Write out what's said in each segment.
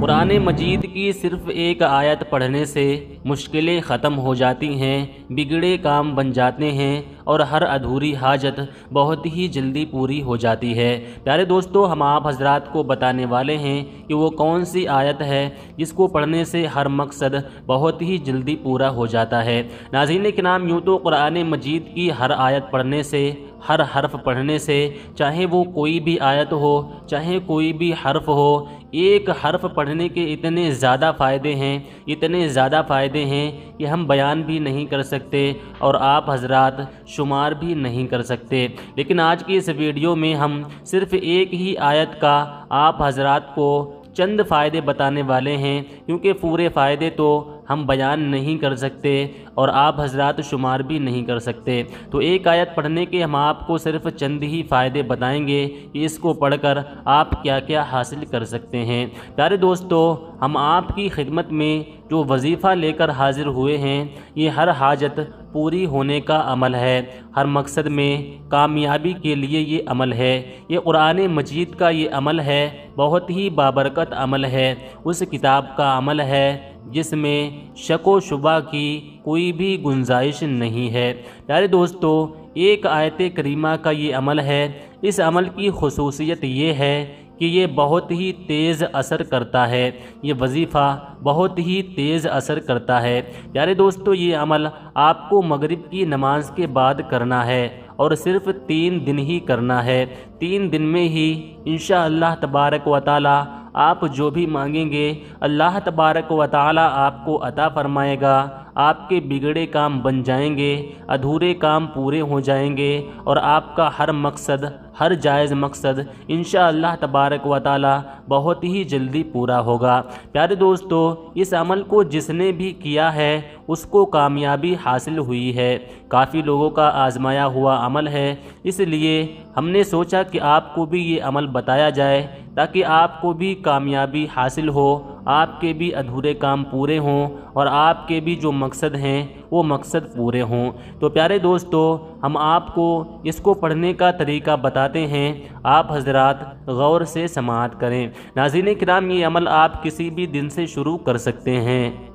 कुरान मजीद की सिर्फ एक आयत पढ़ने से मुश्किलें ख़त्म हो जाती हैं बिगड़े काम बन जाते हैं और हर अधूरी हाजत बहुत ही जल्दी पूरी हो जाती है प्यारे दोस्तों हम आप हजरात को बताने वाले हैं कि वो कौन सी आयत है जिसको पढ़ने से हर मकसद बहुत ही जल्दी पूरा हो जाता है नाजीन के नाम यूँ तो कुरान मजीद की हर आयत पढ़ने से हर हर्फ पढ़ने से चाहे वो कोई भी आयत हो चाहे कोई भी हर्फ हो एक हर्फ पढ़ने के इतने ज़्यादा फ़ायदे हैं इतने ज़्यादा फ़ायदे हैं कि हम बयान भी नहीं कर सकते और आप हजरात शुमार भी नहीं कर सकते लेकिन आज की इस वीडियो में हम सिर्फ़ एक ही आयत का आप हजरात को चंद फ़ायदे बताने वाले हैं क्योंकि पूरे फ़ायदे तो हम बयान नहीं कर सकते और आप हजरात शुमार भी नहीं कर सकते तो एक आयत पढ़ने के हम आपको सिर्फ चंद ही फ़ायदे बताएंगे कि इसको पढ़कर आप क्या क्या हासिल कर सकते हैं प्यारे दोस्तों हम आपकी खिदमत में जो वजीफ़ा लेकर हाजिर हुए हैं ये हर हाजत पूरी होने का अमल है हर मकसद में कामयाबी के लिए ये अमल है ये कुरान मजीद का ये अमल है बहुत ही बाबरकत अमल है उस किताब का अमल है जिसमें शको शुबा की कोई भी गुंजाइश नहीं है प्यारे दोस्तों एक आयत करीमा का ये अमल है इस अमल की खसूसियत ये है कि ये बहुत ही तेज़ असर करता है ये वजीफ़ा बहुत ही तेज़ असर करता है प्यारे दोस्तों ये अमल आपको मगरिब की नमाज के बाद करना है और सिर्फ तीन दिन ही करना है तीन दिन में ही इन शबारक वाली आप जो भी मांगेंगे अल्लाह तबारक व ताली आपको अता फरमाएगा आपके बिगड़े काम बन जाएंगे अधूरे काम पूरे हो जाएंगे और आपका हर मकसद हर जायज़ मकसद इन तबारक व ताली बहुत ही जल्दी पूरा होगा प्यारे दोस्तों इस अमल को जिसने भी किया है उसको कामयाबी हासिल हुई है काफ़ी लोगों का आजमाया हुआ अमल है इसलिए हमने सोचा कि आपको भी ये अमल बताया जाए ताकि आपको भी कामयाबी हासिल हो आपके भी अधूरे काम पूरे हों और आपके भी जो मकसद हैं वो मकसद पूरे हों तो प्यारे दोस्तों हम आपको इसको पढ़ने का तरीका बताते हैं आप हजरात गौर से समात करें नाजीन कराम ये अमल आप किसी भी दिन से शुरू कर सकते हैं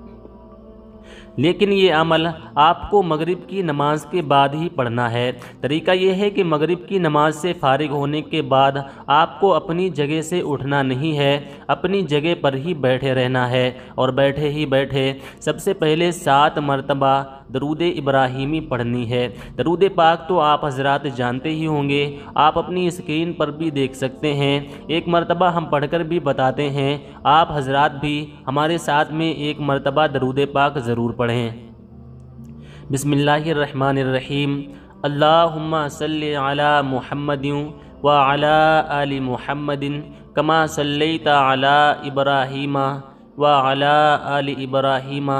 लेकिन ये अमल आपको मगरिब की नमाज के बाद ही पढ़ना है तरीका यह है कि मगरिब की नमाज से फारिग होने के बाद आपको अपनी जगह से उठना नहीं है अपनी जगह पर ही बैठे रहना है और बैठे ही बैठे सबसे पहले सात मरतबा दरूद इब्राहिमी पढ़नी है दरूद पाक तो आप हजरात जानते ही होंगे आप अपनी स्क्रीन पर भी देख सकते हैं एक मरतबा हम पढ़कर भी बताते हैं आप हजरात भी हमारे साथ में एक मरतबा दरूद पाक ज़रूर पढ़ें बसमीम रहीम सल्लि अला मुहम्मद व अला आलि महमदिन कमा सल्लैता अला व अला आलि इब्राहिमा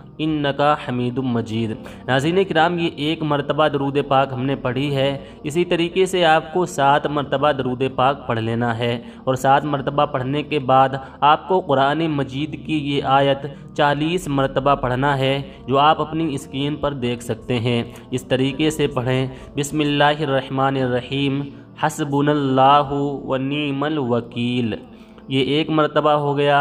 इन नका हमीदुम मजीद नाजीन कराम ये एक मरतबा दरूद पाक हमने पढ़ी है इसी तरीके से आपको सात मरतबा दरूद पाक पढ़ लेना है और सात मरतबा पढ़ने के बाद आपको कुरान मजीद की ये आयत चालीस मरतबा पढ़ना है जो आप अपनी स्क्रीन पर देख सकते हैं इस तरीके से पढ़ें बिसमीम व वनीमल वकील ये एक मरतबा हो गया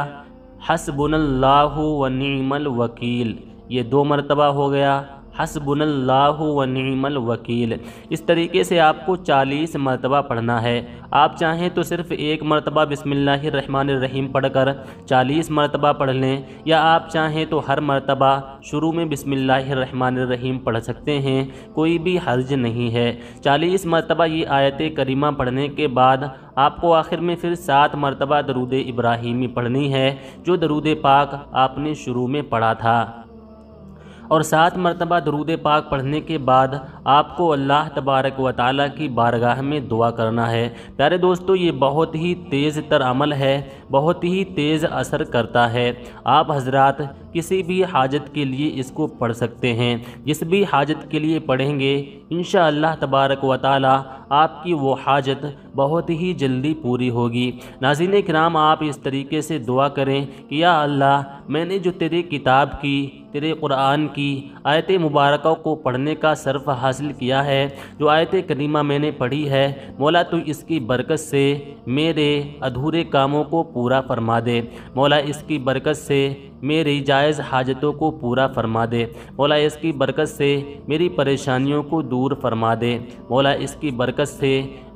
हसबुल्लाह वनीमल वकील ये दो मरतबा हो गया हसबुल्लाह वकील इस तरीके से आपको 40 मरतबा पढ़ना है आप चाहें तो सिर्फ़ एक मरतबा रहीम पढ़ कर चालीस मरतबा पढ़ लें या आप चाहें तो हर मरतबा शुरू में रहीम पढ़ सकते हैं कोई भी हर्ज नहीं है चालीस मरतबा ये आयत करीमा पढ़ने के बाद आपको आखिर में फिर सात मरतबा दरूद इब्राहिमी पढ़नी है जो दरूद पाक आपने शुरू में पढ़ा था और सात मरतबा दरूद पाक पढ़ने के बाद आपको अल्लाह तबारक व ताली की बारगाह में दुआ करना है प्यारे दोस्तों ये बहुत ही तेज़ तर अमल है बहुत ही तेज़ असर करता है आप हजरात किसी भी हाजत के लिए इसको पढ़ सकते हैं जिस भी हाजत के लिए पढ़ेंगे इन तबारक व ताली आपकी वो हाजत बहुत ही जल्दी पूरी होगी नाजिन कराम आप इस तरीके से दुआ करें कि या अल्लाह मैंने जो तेरी किताब की तेरे कुरान की आयत मुबारक को पढ़ने का शर्फ हासिल किया है जो आयत करीमा मैंने पढ़ी है मौला तो इसकी बरकत से मेरे अधूरे कामों को पूरा फरमा दे मौला इसकी बरकत से मेरी जायज़ हाजतों को पूरा फरमा दे मौला इसकी बरकत से मेरी परेशानियों को दूर फरमा दे मौला इसकी बरकत बरकत से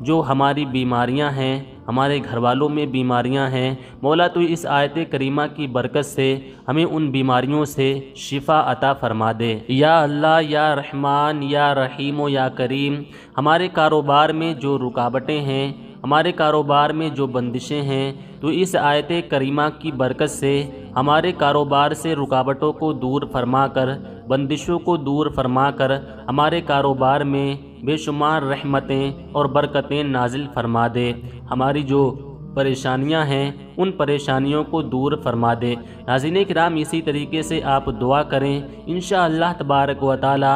जो हमारी बीमारियां हैं हमारे घर वालों में बीमारियां हैं मौला तो इस आयत करीमा की बरकत से हमें उन बीमारियों से शिफा अता फरमा दे या अल्लाह या रहमान या रहीम या करीम हमारे कारोबार में जो रुकावटें हैं हमारे कारोबार में जो बंदिशें हैं तो इस आयत करीमा की बरकत से हमारे कारोबार से रुकावटों को दूर फरमा कर बंदिशों को दूर फरमा कर हमारे कारोबार में बेशुमार रहमतें और बरकतें नाजिल फरमा दे हमारी जो परेशानियां हैं उन परेशानियों को दूर फरमा दे नाजिन कराम इसी तरीके से आप दुआ करें इन शाह तबारक व ताली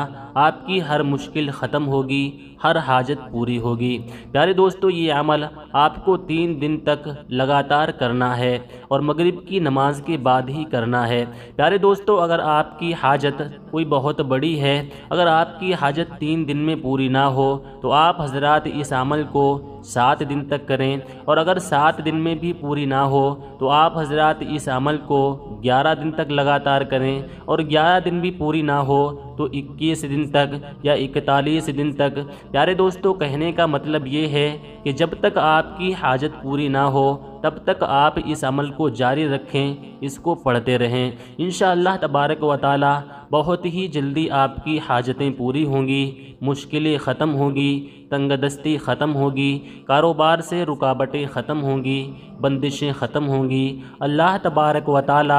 आपकी हर मुश्किल ख़त्म होगी हर हाजत पूरी होगी प्यारे दोस्तों ये अमल आपको तीन दिन तक लगातार करना है और मगरिब की नमाज के बाद ही करना है प्यारे दोस्तों अगर आपकी हाजत कोई बहुत बड़ी है अगर आपकी हाजत तीन दिन में पूरी ना हो तो आप हजरात इस अमल को सात दिन तक करें और अगर सात दिन में भी पूरी ना हो तो आप हजरत इस अमल को ग्यारह दिन तक लगातार करें और ग्यारह दिन भी पूरी ना हो तो इक्कीस दिन तक या इकतालीस दिन तक प्यारे दोस्तों कहने का मतलब ये है कि जब तक आपकी हाजत पूरी ना हो तब तक आप इस अमल को जारी रखें इसको पढ़ते रहें इन तबारक व ताली बहुत ही जल्दी आपकी हाजतें पूरी होंगी मुश्किलें ख़त्म होंगी तंगदस्ती ख़त्म होगी कारोबार से रुकावटें ख़त्म होंगी बंदिशें ख़त्म होंगी अल्लाह तबारक व ताली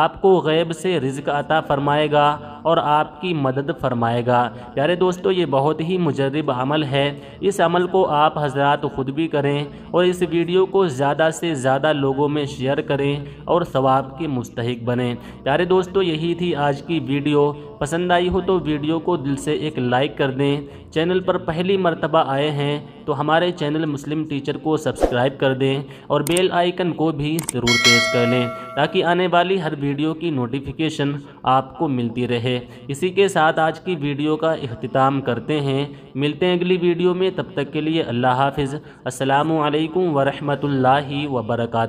आपको गैब से रिज्क अता फ़रमाएगा और आपकी मदद फ़रमाएगा प्यारे दोस्तों ये बहुत ही मुजरब अमल है इस अमल को आप हजरात ख़ुद भी करें और इस वीडियो को ज़्यादा से ज़्यादा लोगों में शेयर करें और सवाब के मुस्तक बने प्यारे दोस्तों यही थी आज की वीडियो पसंद आई हो तो वीडियो को दिल से एक लाइक कर दें चैनल पर पहली मरतबा आए हैं तो हमारे चैनल मुस्लिम टीचर को सब्सक्राइब कर दें और बेल आइकन को भी ज़रूर प्रेस कर लें ताकि आने वाली हर वीडियो की नोटिफिकेशन आपको मिलती रहे इसी के साथ आज की वीडियो का अख्ताम करते हैं मिलते हैं अगली वीडियो में तब तक के लिए अल्लाह हाफिज़ असलकम वरहमल वर्का